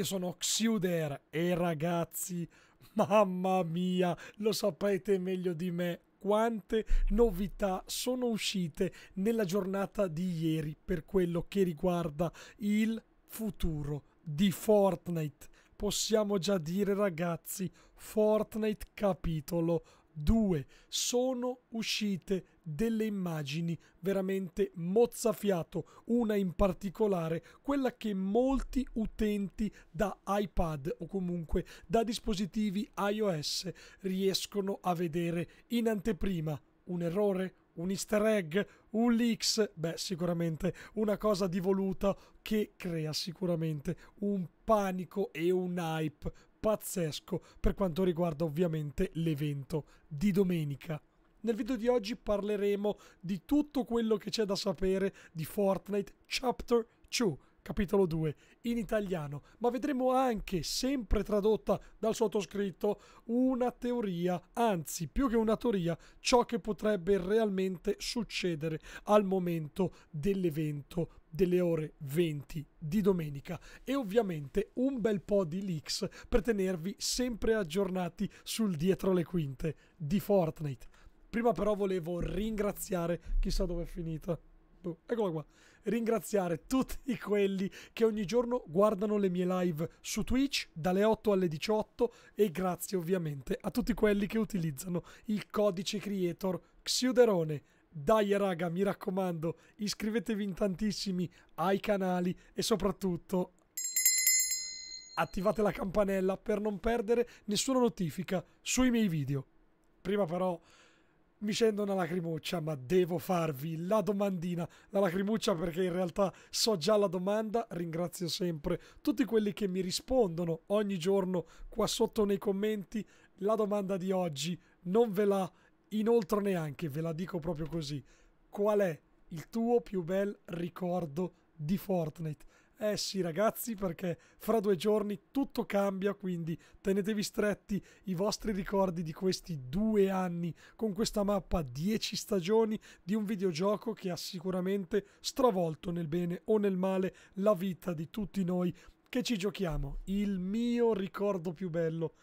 Io sono Xuder e ragazzi, mamma mia, lo sapete meglio di me quante novità sono uscite nella giornata di ieri per quello che riguarda il futuro di Fortnite. Possiamo già dire ragazzi, Fortnite capitolo 2 sono uscite delle immagini veramente mozzafiato, una in particolare, quella che molti utenti da iPad o comunque da dispositivi iOS riescono a vedere in anteprima. Un errore? un easter egg, un leaks, beh sicuramente una cosa di voluta che crea sicuramente un panico e un hype pazzesco per quanto riguarda ovviamente l'evento di domenica. Nel video di oggi parleremo di tutto quello che c'è da sapere di Fortnite Chapter 2, capitolo 2, in italiano, ma vedremo anche, sempre tradotta dal sottoscritto, una teoria, anzi più che una teoria, ciò che potrebbe realmente succedere al momento dell'evento delle ore 20 di domenica e ovviamente un bel po' di leaks per tenervi sempre aggiornati sul dietro le quinte di Fortnite. Prima però volevo ringraziare, chissà dove è finita. Boh, eccola qua. Ringraziare tutti quelli che ogni giorno guardano le mie live su Twitch dalle 8 alle 18 e grazie ovviamente a tutti quelli che utilizzano il codice creator Xiuderone dai raga, mi raccomando, iscrivetevi in tantissimi ai canali e soprattutto attivate la campanella per non perdere nessuna notifica sui miei video. Prima però mi scendo una lacrimuccia, ma devo farvi la domandina, la lacrimuccia perché in realtà so già la domanda, ringrazio sempre tutti quelli che mi rispondono ogni giorno qua sotto nei commenti. La domanda di oggi non ve la inoltre neanche, ve la dico proprio così. Qual è il tuo più bel ricordo di Fortnite? Eh sì ragazzi perché fra due giorni tutto cambia quindi tenetevi stretti i vostri ricordi di questi due anni con questa mappa 10 stagioni di un videogioco che ha sicuramente stravolto nel bene o nel male la vita di tutti noi che ci giochiamo. Il mio ricordo più bello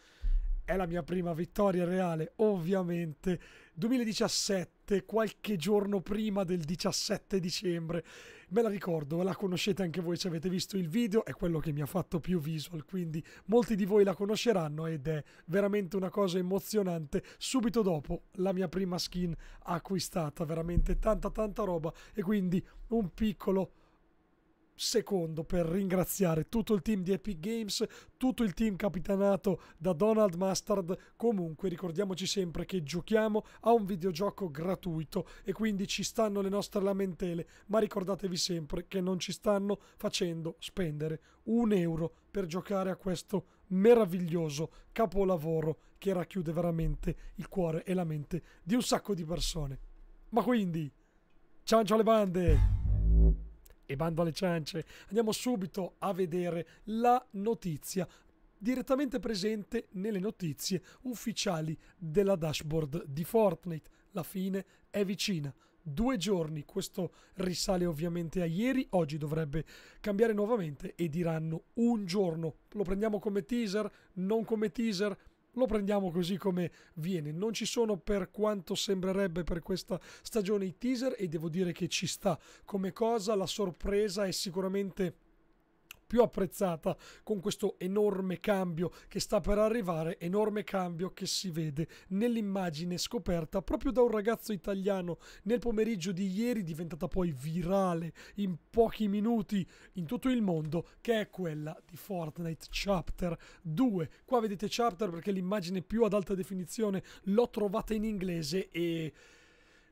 è la mia prima vittoria reale, ovviamente. 2017, qualche giorno prima del 17 dicembre. Me la ricordo, la conoscete anche voi se avete visto il video, è quello che mi ha fatto più visual, quindi molti di voi la conosceranno ed è veramente una cosa emozionante. Subito dopo la mia prima skin acquistata, veramente tanta tanta roba e quindi un piccolo secondo per ringraziare tutto il team di Epic Games, tutto il team capitanato da Donald Mustard. Comunque ricordiamoci sempre che giochiamo a un videogioco gratuito e quindi ci stanno le nostre lamentele, ma ricordatevi sempre che non ci stanno facendo spendere un euro per giocare a questo meraviglioso capolavoro che racchiude veramente il cuore e la mente di un sacco di persone. Ma quindi, ciao ciao le bande! e bando alle ciance, andiamo subito a vedere la notizia direttamente presente nelle notizie ufficiali della dashboard di Fortnite. La fine è vicina. Due giorni, questo risale ovviamente a ieri, oggi dovrebbe cambiare nuovamente e diranno un giorno. Lo prendiamo come teaser, non come teaser, lo prendiamo così come viene. Non ci sono per quanto sembrerebbe per questa stagione i teaser e devo dire che ci sta come cosa, la sorpresa è sicuramente più apprezzata con questo enorme cambio che sta per arrivare, enorme cambio che si vede nell'immagine scoperta proprio da un ragazzo italiano nel pomeriggio di ieri, diventata poi virale in pochi minuti in tutto il mondo, che è quella di Fortnite Chapter 2. Qua vedete Chapter perché l'immagine più ad alta definizione l'ho trovata in inglese e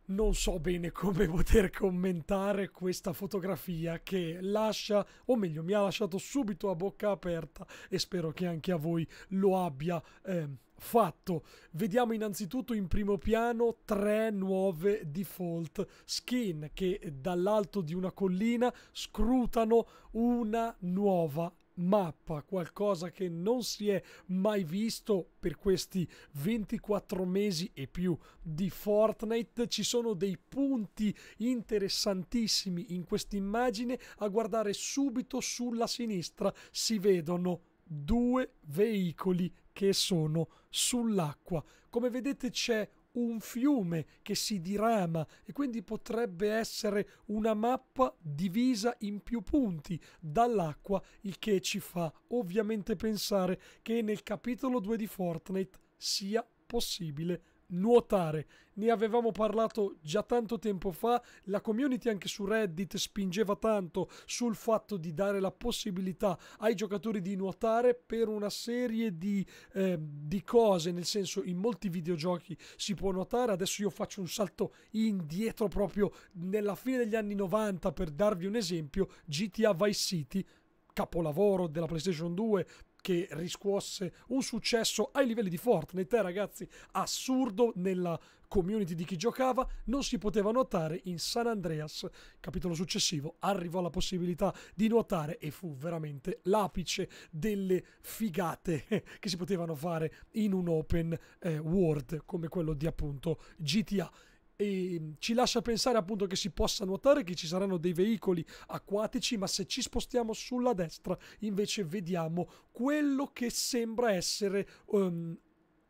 non so bene come poter commentare questa fotografia che lascia, o meglio, mi ha lasciato subito a bocca aperta e spero che anche a voi lo abbia eh, fatto. Vediamo innanzitutto in primo piano tre nuove default skin che dall'alto di una collina scrutano una nuova mappa, qualcosa che non si è mai visto per questi 24 mesi e più di Fortnite. Ci sono dei punti interessantissimi in quest'immagine. A guardare subito sulla sinistra si vedono due veicoli che sono sull'acqua. Come vedete c'è un fiume che si dirama e quindi potrebbe essere una mappa divisa in più punti dall'acqua, il che ci fa ovviamente pensare che nel capitolo 2 di Fortnite sia possibile nuotare. Ne avevamo parlato già tanto tempo fa, la community anche su Reddit spingeva tanto sul fatto di dare la possibilità ai giocatori di nuotare per una serie di, eh, di cose, nel senso in molti videogiochi si può nuotare, adesso io faccio un salto indietro proprio nella fine degli anni 90 per darvi un esempio, GTA Vice City capolavoro della PlayStation 2 che riscuosse un successo ai livelli di Fortnite, eh, ragazzi, assurdo nella community di chi giocava, non si poteva nuotare in San Andreas. Capitolo successivo arrivò la possibilità di nuotare e fu veramente l'apice delle figate che si potevano fare in un open eh, world come quello di appunto GTA e ci lascia pensare appunto che si possa nuotare, che ci saranno dei veicoli acquatici, ma se ci spostiamo sulla destra invece vediamo quello che sembra essere um,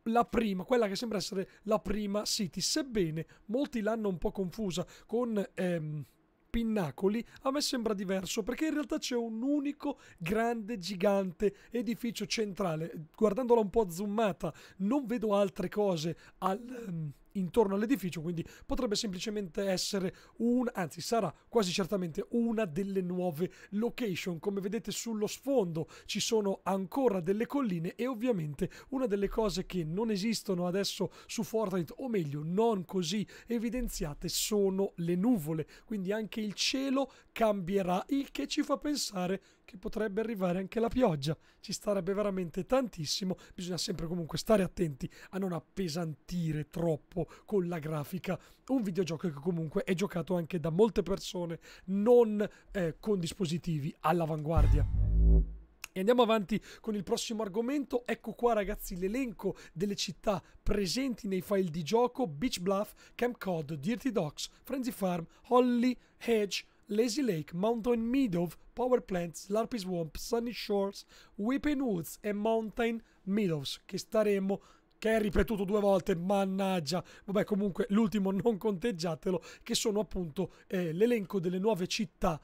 la prima, quella che sembra essere la prima City, sebbene molti l'hanno un po' confusa con... Um, pinnacoli a me sembra diverso perché in realtà c'è un unico grande gigante edificio centrale guardandola un po' zoomata non vedo altre cose al, ehm, intorno all'edificio, quindi potrebbe semplicemente essere un, anzi sarà quasi certamente una delle nuove location. Come vedete sullo sfondo ci sono ancora delle colline e ovviamente una delle cose che non esistono adesso su Fortnite, o meglio non così evidenziate, sono le nuvole. Quindi anche il cielo cambierà, il che ci fa pensare che potrebbe arrivare anche la pioggia. Ci starebbe veramente tantissimo. Bisogna sempre comunque stare attenti a non appesantire troppo con la grafica. Un videogioco che comunque è giocato anche da molte persone non eh, con dispositivi all'avanguardia. E andiamo avanti con il prossimo argomento. Ecco qua ragazzi l'elenco delle città presenti nei file di gioco Beach Bluff, Camp Cod, Dirty Docks, Frenzy Farm, Holly, Hedge, Lazy Lake, Mountain Meadow, Power Plant, Slurpy Swamp, Sunny Shores, Weeping Woods e Mountain Meadows, che staremmo che è ripetuto due volte, mannaggia. Vabbè, comunque l'ultimo non conteggiatelo, che sono appunto eh, l'elenco delle nuove città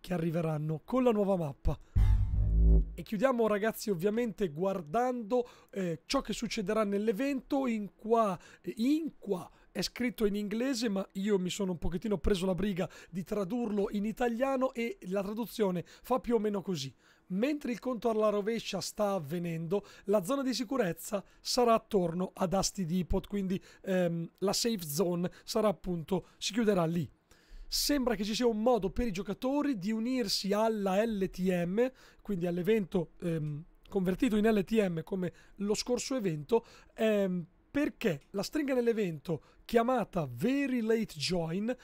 che arriveranno con la nuova mappa. E chiudiamo ragazzi ovviamente guardando eh, ciò che succederà nell'evento in qua, in qua è scritto in inglese, ma io mi sono un pochettino preso la briga di tradurlo in italiano e la traduzione fa più o meno così. Mentre il conto alla rovescia sta avvenendo, la zona di sicurezza sarà attorno ad Asti Depot, quindi ehm, la safe zone sarà appunto, si chiuderà lì sembra che ci sia un modo per i giocatori di unirsi alla LTM, quindi all'evento ehm, convertito in LTM come lo scorso evento, ehm, perché la stringa nell'evento chiamata Very Late Join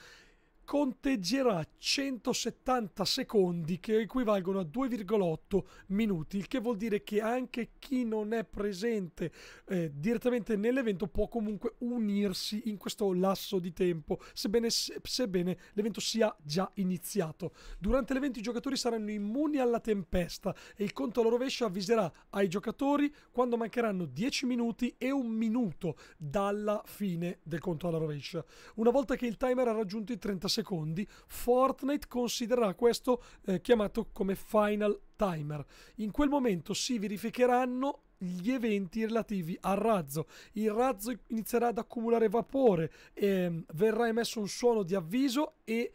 conteggerà 170 secondi che equivalgono a 2,8 minuti, il che vuol dire che anche chi non è presente eh, direttamente nell'evento può comunque unirsi in questo lasso di tempo, sebbene, sebbene l'evento sia già iniziato. Durante l'evento i giocatori saranno immuni alla tempesta e il conto alla rovescia avviserà ai giocatori quando mancheranno 10 minuti e un minuto dalla fine del conto alla rovescia. Una volta che il timer ha raggiunto i 30 secondi, secondi, Fortnite considererà questo eh, chiamato come final timer. In quel momento si verificheranno gli eventi relativi al razzo. Il razzo inizierà ad accumulare vapore, ehm, verrà emesso un suono di avviso e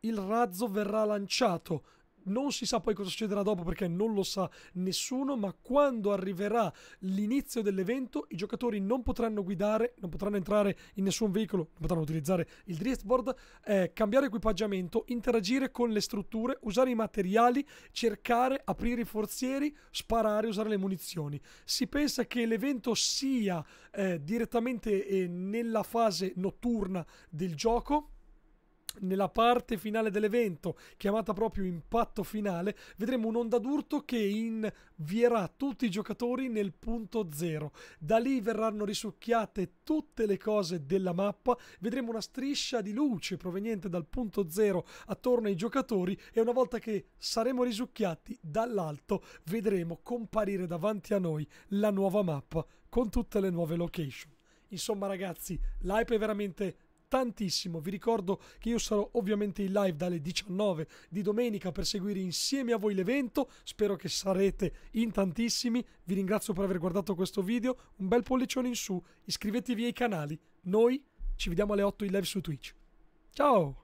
il razzo verrà lanciato non si sa poi cosa succederà dopo perché non lo sa nessuno, ma quando arriverà l'inizio dell'evento i giocatori non potranno guidare, non potranno entrare in nessun veicolo, non potranno utilizzare il driftboard, eh, cambiare equipaggiamento, interagire con le strutture, usare i materiali, cercare, aprire i forzieri, sparare, usare le munizioni. Si pensa che l'evento sia eh, direttamente eh, nella fase notturna del gioco nella parte finale dell'evento, chiamata proprio impatto finale, vedremo un'onda d'urto che invierà tutti i giocatori nel punto zero. Da lì verranno risucchiate tutte le cose della mappa, vedremo una striscia di luce proveniente dal punto zero attorno ai giocatori e una volta che saremo risucchiati dall'alto vedremo comparire davanti a noi la nuova mappa con tutte le nuove location. Insomma ragazzi, l'hype è veramente tantissimo. Vi ricordo che io sarò ovviamente in live dalle 19 di domenica per seguire insieme a voi l'evento. Spero che sarete in tantissimi. Vi ringrazio per aver guardato questo video. Un bel pollicione in su. Iscrivetevi ai canali. Noi ci vediamo alle 8 in live su Twitch. Ciao!